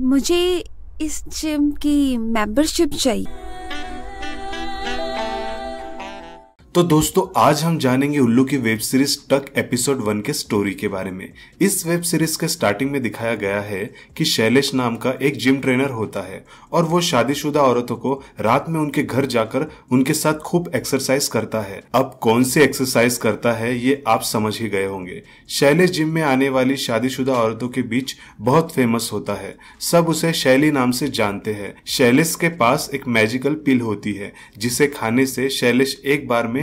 मुझे इस जिम की मेंबरशिप चाहिए तो दोस्तों आज हम जानेंगे उल्लू की वेब सीरीज टक एपिसोड वन के स्टोरी के बारे में इस वेब सीरीज के स्टार्टिंग में दिखाया गया है कि शैलेश नाम का एक जिम ट्रेनर होता है और वो शादीशुदा औरतों को रात में उनके घर जाकर उनके साथ खूब एक्सरसाइज करता है अब कौन सी एक्सरसाइज करता है ये आप समझ ही गए होंगे शैलेश जिम में आने वाली शादीशुदा औरतों के बीच बहुत फेमस होता है सब उसे शैली नाम से जानते हैं शैलेश के पास एक मैजिकल पिल होती है जिसे खाने से शैलेश एक बार में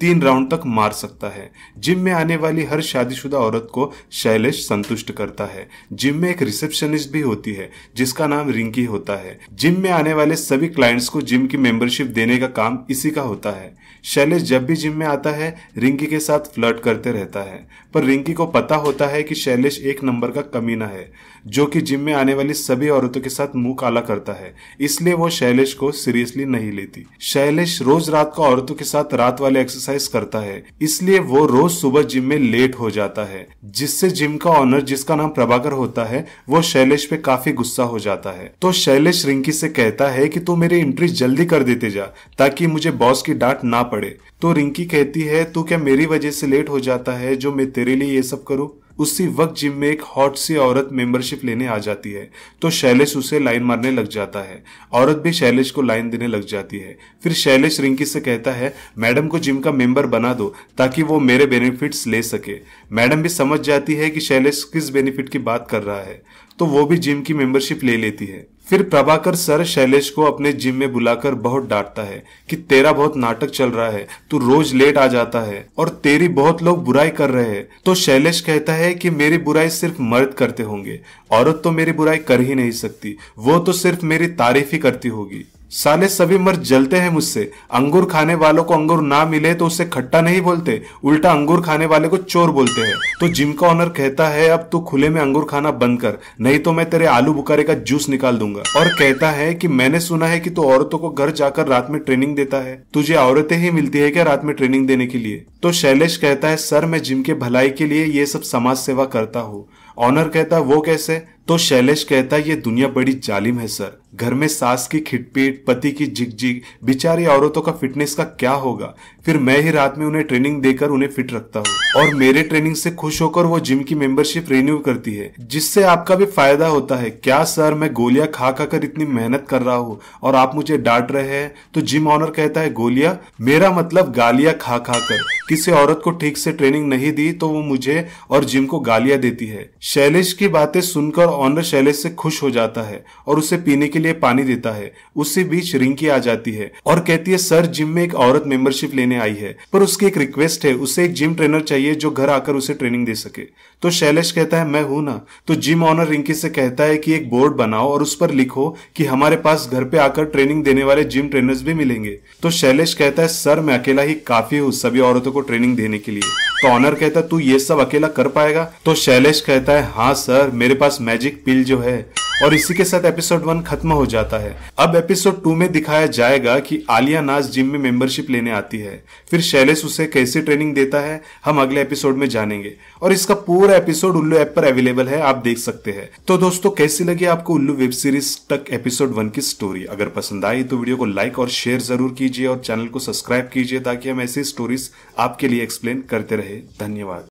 तीन राउंड तक मार सकता है जिम में आने वाली हर शादीशुदा औरत को शैलेश संतुष्ट करता है जिम में एक रिसेप्शनिस्ट भी होती है जिसका नाम रिंकी होता है जिम में आने वाले सभी क्लाइंट्स को जिम की मेंबरशिप देने का काम इसी का होता है शैलेश जब भी जिम में आता है रिंकी के साथ फ्लर्ट करते रहता है पर रिंकी को पता होता है कि शैलेश एक नंबर का कमीना है जो कि जिम में आने वाली सभी औरतों के साथ मुंह काला करता है इसलिए वो शैलेश को सीरियसली नहीं लेती शैलेश रोज रात को औरतों के साथ रात वाले एक्सरसाइज एक्सरसाइज करता है इसलिए वो रोज सुबह जिम में लेट हो जाता है जिससे जिम का ऑनर जिसका नाम प्रभाकर होता है वो शैलेश पे काफी गुस्सा हो जाता है तो शैलेश रिंकी से कहता है कि तू मेरी एंट्री जल्दी कर देते जा ताकि मुझे बॉस की डांट ना पड़े तो रिंकी कहती है तू क्या मेरी वजह से लेट हो जाता है जो मैं तेरे लिए ये सब करूँ उसी वक्त जिम में एक हॉट सी औरत मेंबरशिप लेने आ जाती है तो शैलेश उसे लाइन मारने लग जाता है औरत भी शैलेश को लाइन देने लग जाती है फिर शैलेश रिंकी से कहता है मैडम को जिम का मेंबर बना दो ताकि वो मेरे बेनिफिट्स ले सके मैडम भी समझ जाती है कि शैलेश किस बेनिफिट की बात कर रहा है तो वो भी जिम की मेंबरशिप ले लेती है फिर प्रभाकर सर शैलेश को अपने जिम में बुलाकर बहुत डांटता है कि तेरा बहुत नाटक चल रहा है तू रोज लेट आ जाता है और तेरी बहुत लोग बुराई कर रहे हैं तो शैलेश कहता है कि मेरी बुराई सिर्फ मर्द करते होंगे औरत तो मेरी बुराई कर ही नहीं सकती वो तो सिर्फ मेरी तारीफ ही करती होगी साले सभी मर्द जलते हैं मुझसे अंगूर खाने वालों को अंगूर ना मिले तो उसे खट्टा नहीं बोलते उल्टा अंगूर खाने वाले को चोर बोलते हैं तो जिम का ऑनर कहता है अब तू खुले में अंगूर खाना बंद कर नहीं तो मैं तेरे आलू बुखारे का जूस निकाल दूंगा और कहता है कि मैंने सुना है कि तू औरतों को घर जाकर रात में ट्रेनिंग देता है तुझे औरतें ही मिलती है क्या रात में ट्रेनिंग देने के लिए तो शैलेश कहता है सर मैं जिम के भलाई के लिए ये सब समाज सेवा करता हूँ ऑनर कहता है वो कैसे तो शैलेश कहता है ये दुनिया बड़ी जालिम है सर घर में सास की खिटपीट पति की जिग बेचारी औरतों का फिटनेस का क्या होगा फिर मैं ही रात में उन्हें ट्रेनिंग देकर उन्हें फिट रखता हूँ और मेरे ट्रेनिंग से खुश होकर वो जिम की मेंबरशिप रिन्यू करती है जिससे आपका भी फायदा होता है क्या सर मैं गोलियां खा खा कर इतनी मेहनत कर रहा हूँ और आप मुझे डांट रहे हैं तो जिम ऑनर कहता है गोलियां मेरा मतलब गालियां खा खा कर किसी औरत को ठीक से ट्रेनिंग नहीं दी तो वो मुझे और जिम को गालियां देती है शैलेश की बातें सुनकर ऑनर शैलेश से खुश हो जाता है और उसे पीने के लिए लिए पानी देता है उससे बीच रिंकी आ जाती है और कहती है सर जिम में एक औरत मेंबरशिप लेने आई है पर उसकी एक रिक्वेस्ट है उसे एक जिम ट्रेनर चाहिए जो घर आकर उसे ट्रेनिंग दे सके तो शैलेश कहता है मैं हूं ना तो जिम ऑनर रिंकी से कहता है कि एक बोर्ड बनाओ और उस पर लिखो कि हमारे पास घर पे आकर ट्रेनिंग देने वाले जिम ट्रेनर्स भी मिलेंगे तो शैलेश कहता है सर मैं अकेला ही काफी हूँ सभी औरतों को ट्रेनिंग देने के लिए तो ऑनर कहता है तू ये सब अकेला कर पाएगा तो शैलेश कहता है हाँ सर मेरे पास मैजिक पिल जो है और इसी के साथ एपिसोड वन खत्म हो जाता है अब एपिसोड टू में दिखाया जाएगा कि आलिया नाज जिम में मेंबरशिप लेने आती है फिर शैलेश उसे कैसे ट्रेनिंग देता है हम अगले एपिसोड में जानेंगे और इसका पूरा एपिसोड उल्लू ऐप पर अवेलेबल है आप देख सकते हैं तो दोस्तों कैसी लगी आपको उल्लू वेब सीरीज तक एपिसोड वन की स्टोरी अगर पसंद आई तो वीडियो को लाइक और शेयर जरूर कीजिए और चैनल को सब्सक्राइब कीजिए ताकि हम ऐसी स्टोरीज आपके लिए एक्सप्लेन करते रहे धन्यवाद